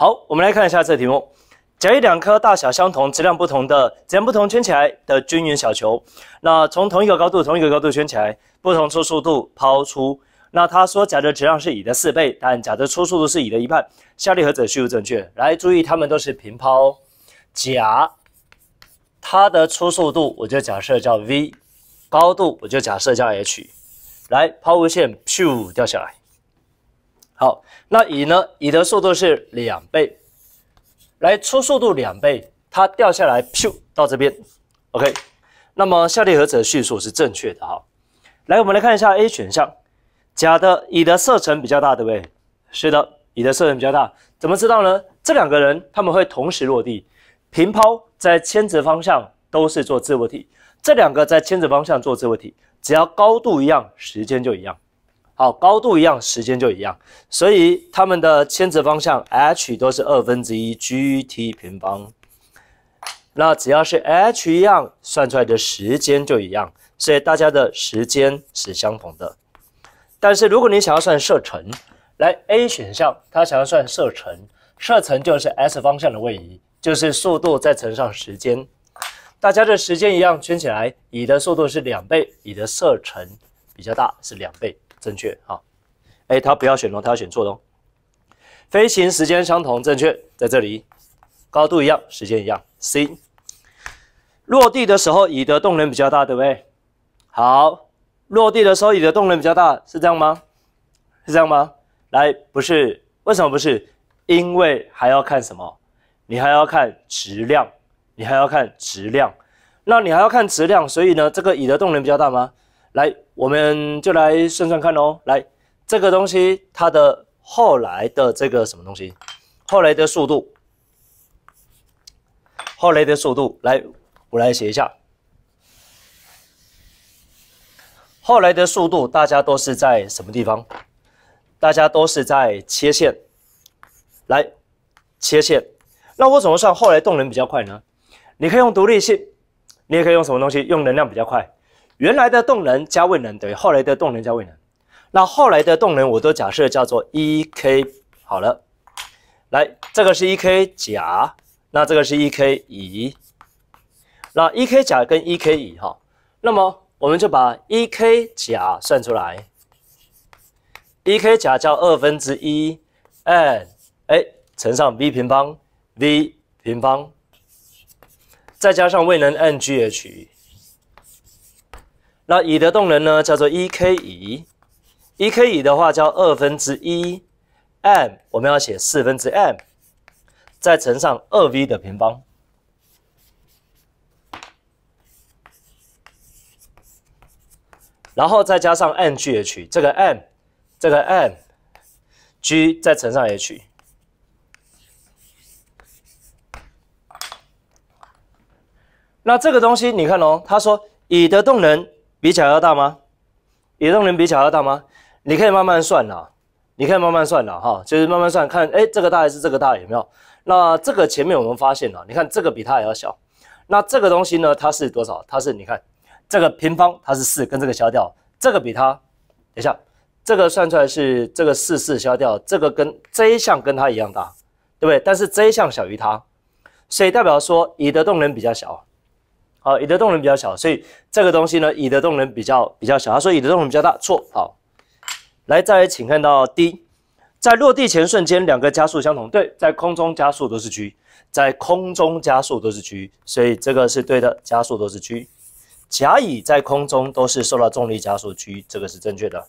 好，我们来看一下这题目。甲乙两颗大小相同、质量不同的、质量不同圈起来的均匀小球，那从同一个高度、同一个高度圈起来，不同初速度抛出。那他说甲的质量是乙的四倍，但甲的初速度是乙的一半。下列何者叙述正确？来，注意它们都是平抛。甲，它的初速度我就假设叫 v，高度我就假设叫 h，来，抛物线，咻掉下来。好，那乙呢？乙的速度是两倍，来初速度两倍，它掉下来，咻到这边，OK。那么下列何者叙述是正确的哈？来，我们来看一下 A 选项，甲的，乙的射程比较大，对不对？是的，乙的射程比较大，怎么知道呢？这两个人他们会同时落地，平抛在铅直方向都是做自由体，这两个在铅直方向做自由体，只要高度一样，时间就一样。好，高度一样，时间就一样，所以它们的牵直方向 h 都是二分之一 g t 平方。那只要是 h 一样，算出来的时间就一样，所以大家的时间是相同的。但是如果你想要算射程，来 A 选项它想要算射程，射程就是 s 方向的位移，就是速度再乘上时间。大家的时间一样，圈起来，乙的速度是两倍，乙的射程比较大，是两倍。正确，好，哎，他不要选喽，他要选错喽。飞行时间相同，正确，在这里，高度一样，时间一样，C。落地的时候，乙的动能比较大，对不对？好，落地的时候，乙的动能比较大，是这样吗？是这样吗？来，不是，为什么不是？因为还要看什么？你还要看质量，你还要看质量，那你还要看质量，所以呢，这个乙的动能比较大吗？来，我们就来算算看喽。来，这个东西它的后来的这个什么东西，后来的速度，后来的速度。来，我来写一下。后来的速度，大家都是在什么地方？大家都是在切线。来，切线。那我怎么算后来动能比较快呢？你可以用独立性，你也可以用什么东西？用能量比较快。原来的动能加位能等于后来的动能加位能，那后来的动能我都假设叫做 E k 好了，来这个是 E k 甲，那这个是 E k 乙，那 E k 甲跟 E k 乙哈，那么我们就把 E k 甲算出来，E k 甲叫二分之一 n，哎乘上 v 平方 v 平方，再加上未能 n g h 那乙的动能呢？叫做一 k 乙，一 k 乙的话叫二分之一 m，我们要写四分之 m，再乘上二 v 的平方，然后再加上 mgh，这个 m，这个 m，g 再乘上 h。那这个东西你看哦，他说乙的动能。比起来要大吗？乙动能比起来要大吗？你可以慢慢算啦，你可以慢慢算啦，哈，就是慢慢算，看，哎，这个大还是这个大有没有？那这个前面我们发现了，你看这个比它还要小，那这个东西呢，它是多少？它是你看这个平方，它是四，跟这个消掉，这个比它，等一下，这个算出来是这个四四消掉，这个跟 z 项跟它一样大，对不对？但是 z 项小于它，所以代表说乙的动能比较小。好，乙的动能比较小，所以这个东西呢，乙的动能比较比较小。他说乙的动能比较大，错。好，来再来请看到 D，在落地前瞬间，两个加速相同。对，在空中加速都是 g，在空中加速都是 g，所以这个是对的，加速都是 g。甲乙在空中都是受到重力加速 g，这个是正确的。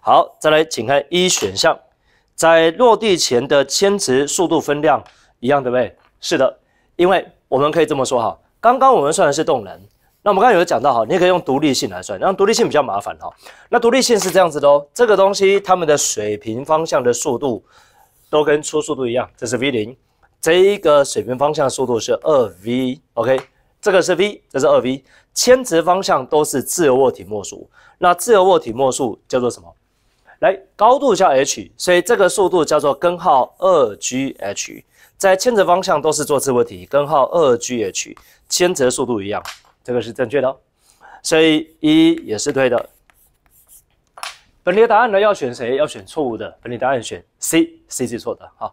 好，再来请看 E 选项，在落地前的牵直速度分量一样，对不对？是的。因为我们可以这么说哈，刚刚我们算的是动能，那我们刚刚有讲到哈，你也可以用独立性来算，那独立性比较麻烦哈。那独立性是这样子的哦，这个东西它们的水平方向的速度都跟初速度一样，这是 v 零，这一个水平方向速度是二 v，OK，这个是 v，这是二 v，牵直方向都是自由落体末数，那自由落体末数叫做什么？来，高度叫 h，所以这个速度叫做根号二 gh。在牵扯方向都是做自由体，根号二 g h，牵扯速度一样，这个是正确的，所以一也是对的。本题答案呢要选谁？要选错误的。本题答案选 C，C 是错的，好。